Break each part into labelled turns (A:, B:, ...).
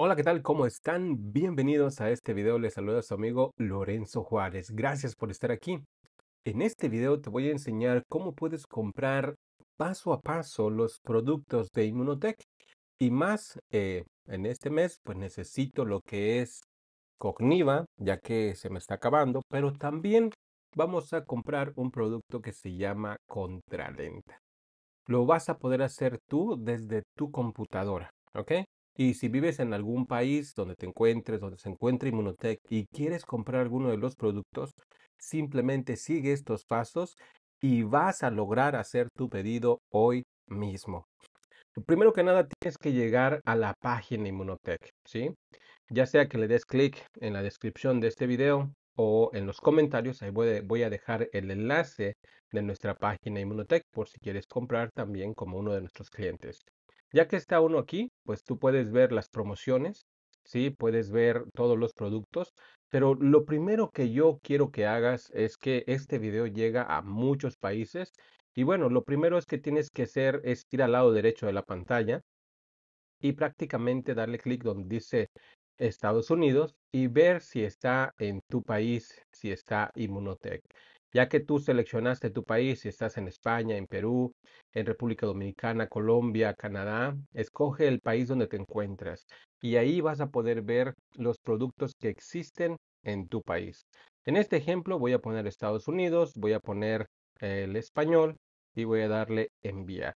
A: Hola, ¿qué tal? ¿Cómo están? Bienvenidos a este video. Les saluda su amigo Lorenzo Juárez. Gracias por estar aquí. En este video te voy a enseñar cómo puedes comprar paso a paso los productos de Immunotech. Y más, eh, en este mes, pues necesito lo que es Cogniva, ya que se me está acabando, pero también vamos a comprar un producto que se llama Contralenta. Lo vas a poder hacer tú desde tu computadora, ¿ok? Y si vives en algún país donde te encuentres, donde se encuentra Inmunotech y quieres comprar alguno de los productos, simplemente sigue estos pasos y vas a lograr hacer tu pedido hoy mismo. Primero que nada, tienes que llegar a la página Inmunotech, ¿sí? Ya sea que le des clic en la descripción de este video o en los comentarios, ahí voy, a dejar el enlace de nuestra página Inmunotech por si quieres comprar también como uno de nuestros clientes. Ya que está uno aquí, pues tú puedes ver las promociones, ¿sí? Puedes ver todos los productos, pero lo primero que yo quiero que hagas es que este video llega a muchos países. Y bueno, lo primero es que tienes que hacer es ir al lado derecho de la pantalla y prácticamente darle clic donde dice Estados Unidos y ver si está en tu país, si está Immunotech ya que tú seleccionaste tu país, si estás en España, en Perú, en República Dominicana, Colombia, Canadá, escoge el país donde te encuentras y ahí vas a poder ver los productos que existen en tu país. En este ejemplo voy a poner Estados Unidos, voy a poner el español y voy a darle enviar.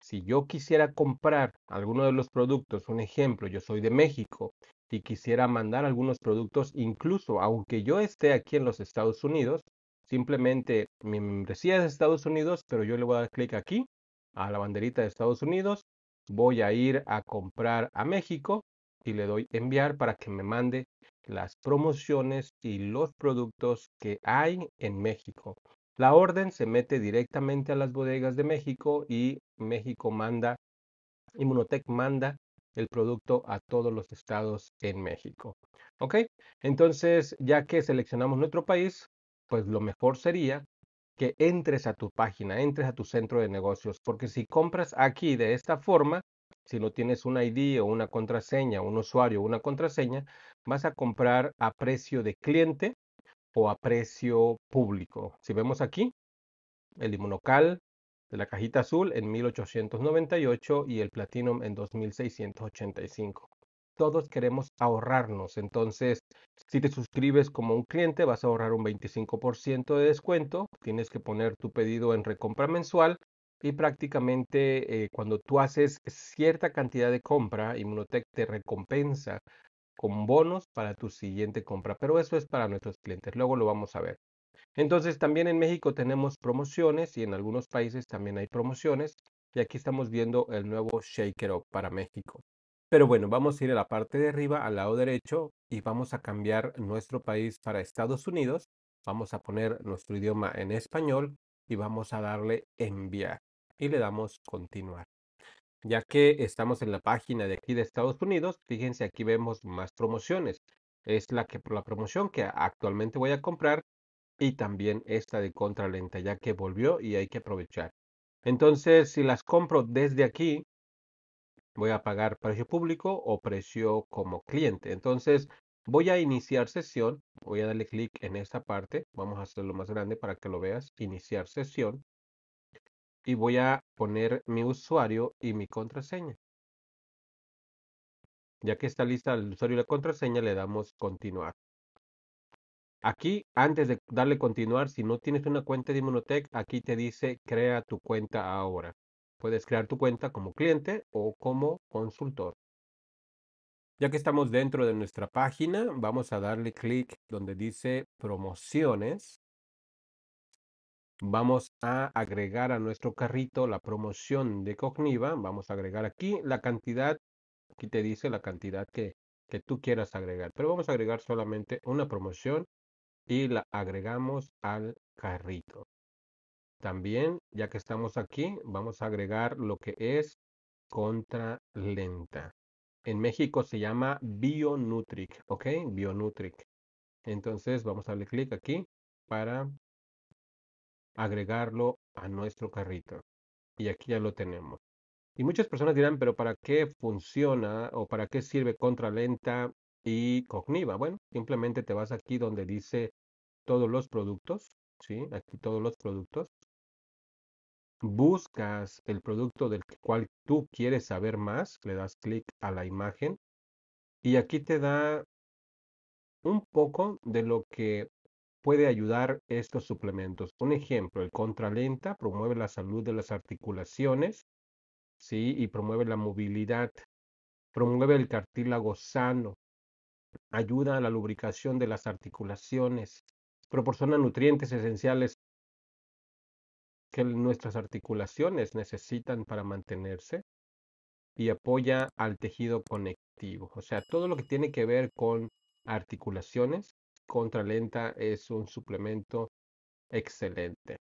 A: Si yo quisiera comprar alguno de los productos, un ejemplo, yo soy de México y quisiera mandar algunos productos, incluso aunque yo esté aquí en los Estados Unidos, Simplemente mi membresía es de Estados Unidos, pero yo le voy a dar clic aquí a la banderita de Estados Unidos. Voy a ir a comprar a México y le doy enviar para que me mande las promociones y los productos que hay en México. La orden se mete directamente a las bodegas de México y México manda, Inmunotech manda el producto a todos los estados en México. ¿Ok? Entonces, ya que seleccionamos nuestro país, pues lo mejor sería que entres a tu página, entres a tu centro de negocios, porque si compras aquí de esta forma, si no tienes un ID o una contraseña, un usuario o una contraseña, vas a comprar a precio de cliente o a precio público. Si vemos aquí, el Inmunocal de la cajita azul en 1898 y el Platinum en 2685 todos queremos ahorrarnos. Entonces, si te suscribes como un cliente, vas a ahorrar un 25% de descuento. Tienes que poner tu pedido en recompra mensual. Y prácticamente eh, cuando tú haces cierta cantidad de compra, Immunotech te recompensa con bonos para tu siguiente compra. Pero eso es para nuestros clientes. Luego lo vamos a ver. Entonces también en México tenemos promociones y en algunos países también hay promociones. Y aquí estamos viendo el nuevo Shaker Up para México. Pero bueno, vamos a ir a la parte de arriba, al lado derecho, y vamos a cambiar nuestro país para Estados Unidos. Vamos a poner nuestro idioma en español y vamos a darle enviar. Y le damos continuar. Ya que estamos en la página de aquí de Estados Unidos, fíjense aquí vemos más promociones. Es la, que, la promoción que actualmente voy a comprar y también esta de contralenta ya que volvió y hay que aprovechar. Entonces, si las compro desde aquí, voy a pagar precio público o precio como cliente. Entonces voy a iniciar sesión, voy a darle clic en esta parte, vamos a hacerlo más grande para que lo veas, iniciar sesión y voy a poner mi usuario y mi contraseña. Ya que está lista el usuario y la contraseña, le damos continuar. Aquí, antes de darle continuar, si no tienes una cuenta de Immunotech, aquí te dice crea tu cuenta ahora. Puedes crear tu cuenta como cliente o como consultor. Ya que estamos dentro de nuestra página, vamos a darle clic donde dice promociones. Vamos a agregar a nuestro carrito la promoción de Cogniva. Vamos a agregar aquí la cantidad. Aquí te dice la cantidad que, que tú quieras agregar. Pero vamos a agregar solamente una promoción y la agregamos al carrito. También, ya que estamos aquí, vamos a agregar lo que es contralenta. En México se llama Bionutric, ¿ok? Bionutric. Entonces vamos a darle clic aquí para agregarlo a nuestro carrito. Y aquí ya lo tenemos. Y muchas personas dirán, pero ¿para qué funciona o para qué sirve contralenta y cogniva? Bueno, simplemente te vas aquí donde dice todos los productos, ¿sí? Aquí todos los productos buscas el producto del cual tú quieres saber más, le das clic a la imagen y aquí te da un poco de lo que puede ayudar estos suplementos. Un ejemplo, el contralenta promueve la salud de las articulaciones, ¿sí? Y promueve la movilidad, promueve el cartílago sano, ayuda a la lubricación de las articulaciones, proporciona nutrientes esenciales nuestras articulaciones necesitan para mantenerse y apoya al tejido conectivo. O sea, todo lo que tiene que ver con articulaciones, contra lenta es un suplemento excelente.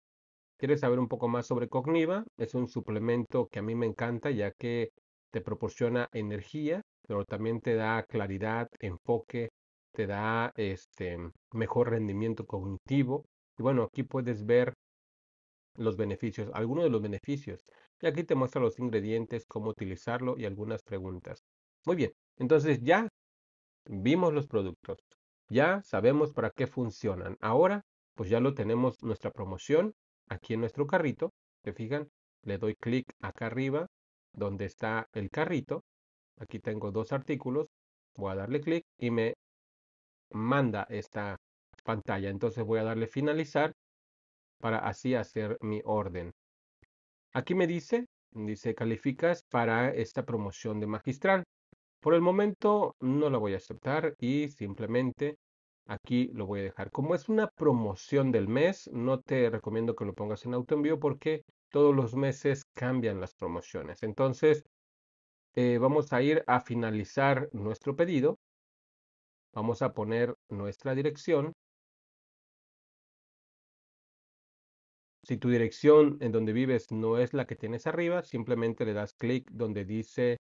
A: ¿Quieres saber un poco más sobre Cogniva? Es un suplemento que a mí me encanta ya que te proporciona energía, pero también te da claridad, enfoque, te da este mejor rendimiento cognitivo. Y bueno, aquí puedes ver los beneficios, algunos de los beneficios. Y aquí te muestra los ingredientes, cómo utilizarlo y algunas preguntas. Muy bien, entonces ya vimos los productos, ya sabemos para qué funcionan. Ahora, pues ya lo tenemos nuestra promoción aquí en nuestro carrito. te fijan? Le doy clic acá arriba donde está el carrito. Aquí tengo dos artículos. Voy a darle clic y me manda esta pantalla. Entonces voy a darle finalizar para así hacer mi orden. Aquí me dice, dice, calificas para esta promoción de magistral. Por el momento no la voy a aceptar y simplemente aquí lo voy a dejar. Como es una promoción del mes, no te recomiendo que lo pongas en autoenvío porque todos los meses cambian las promociones. Entonces, eh, vamos a ir a finalizar nuestro pedido. Vamos a poner nuestra dirección Si tu dirección en donde vives no es la que tienes arriba, simplemente le das clic donde dice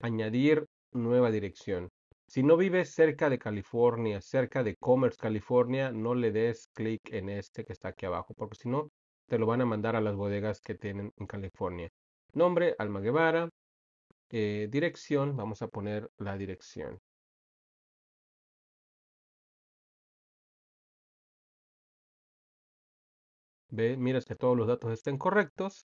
A: añadir nueva dirección. Si no vives cerca de California, cerca de Commerce, California, no le des clic en este que está aquí abajo, porque si no, te lo van a mandar a las bodegas que tienen en
B: California. Nombre, Alma Guevara. Eh, dirección, vamos a poner la dirección. Ve, mira que todos los datos estén correctos.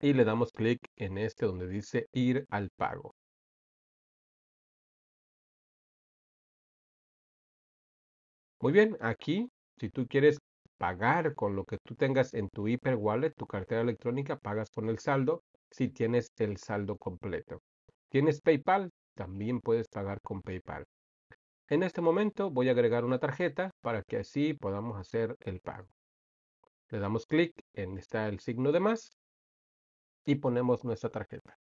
B: Y le damos clic en este donde dice ir al pago. Muy bien, aquí, si tú quieres
A: pagar con lo que tú tengas en tu hiper wallet, tu cartera electrónica, pagas con el saldo, si tienes el saldo completo. ¿Tienes PayPal? También puedes pagar con PayPal. En este momento voy a agregar una tarjeta para que así podamos hacer el pago.
B: Le damos clic en está el signo de más y ponemos nuestra tarjeta.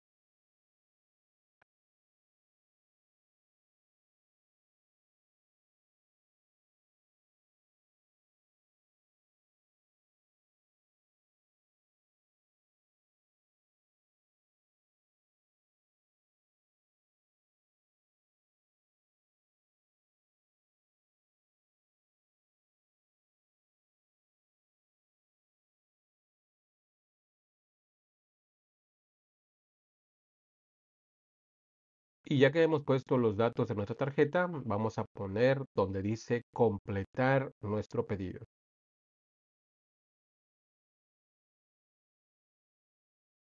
B: Y ya que hemos puesto los datos de nuestra tarjeta, vamos a poner donde dice completar nuestro pedido.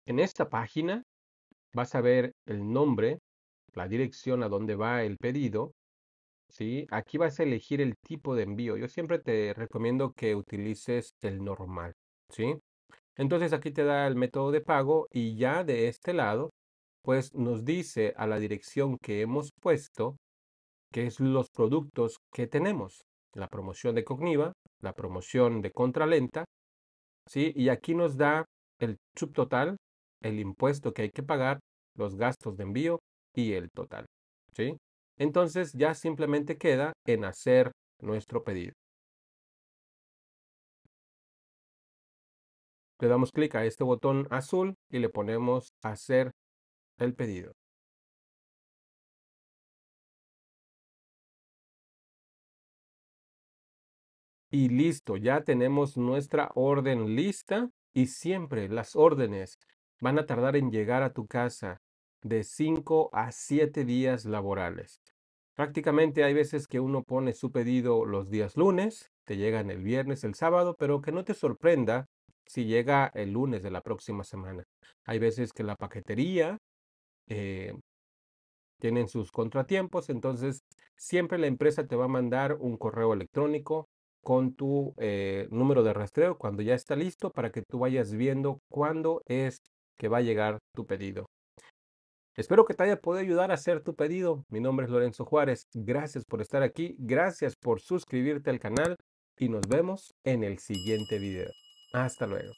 B: En esta página vas a ver el nombre, la dirección a donde va el pedido.
A: ¿sí? Aquí vas a elegir el tipo de envío. Yo siempre te recomiendo que utilices el normal. Entonces aquí te da el método de pago y ya de este lado pues nos dice a la dirección que hemos puesto, que es los productos que tenemos, la promoción de Cogniva, la promoción de Contralenta, ¿sí? y aquí nos da el subtotal, el impuesto que hay que pagar, los gastos de envío y el total. ¿sí? Entonces ya simplemente queda en hacer nuestro pedido.
B: Le damos clic a este botón azul y le ponemos hacer el pedido y listo, ya tenemos
A: nuestra orden lista y siempre las órdenes van a tardar en llegar a tu casa de 5 a 7 días laborales. Prácticamente hay veces que uno pone su pedido los días lunes, te llegan el viernes, el sábado, pero que no te sorprenda si llega el lunes de la próxima semana. Hay veces que la paquetería eh, tienen sus contratiempos, entonces siempre la empresa te va a mandar un correo electrónico con tu eh, número de rastreo cuando ya está listo para que tú vayas viendo cuándo es que va a llegar tu pedido. Espero que te haya podido ayudar a hacer tu pedido. Mi nombre es Lorenzo Juárez. Gracias por estar aquí, gracias por suscribirte al canal y nos vemos en el siguiente video. Hasta luego.